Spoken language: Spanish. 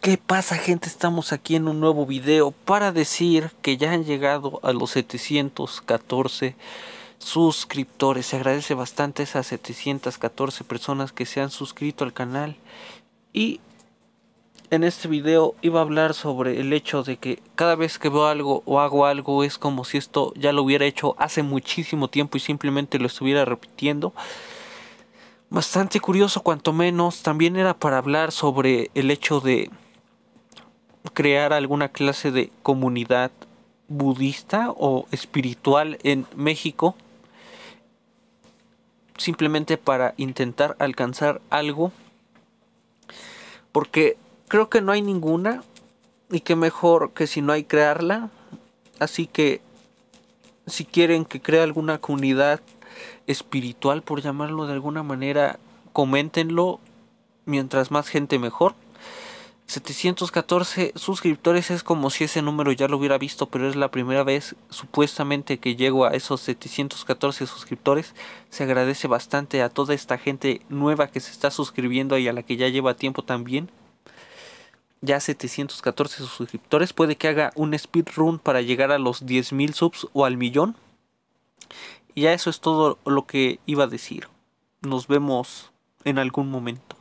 ¿Qué pasa gente? Estamos aquí en un nuevo video para decir que ya han llegado a los 714 suscriptores. Se agradece bastante a esas 714 personas que se han suscrito al canal. Y en este video iba a hablar sobre el hecho de que cada vez que veo algo o hago algo es como si esto ya lo hubiera hecho hace muchísimo tiempo y simplemente lo estuviera repitiendo. Bastante curioso cuanto menos. También era para hablar sobre el hecho de crear alguna clase de comunidad budista o espiritual en México simplemente para intentar alcanzar algo porque creo que no hay ninguna y que mejor que si no hay crearla así que si quieren que crea alguna comunidad espiritual por llamarlo de alguna manera coméntenlo mientras más gente mejor 714 suscriptores es como si ese número ya lo hubiera visto, pero es la primera vez supuestamente que llego a esos 714 suscriptores. Se agradece bastante a toda esta gente nueva que se está suscribiendo y a la que ya lleva tiempo también. Ya 714 suscriptores, puede que haga un speedrun para llegar a los 10.000 subs o al millón. Y ya eso es todo lo que iba a decir. Nos vemos en algún momento.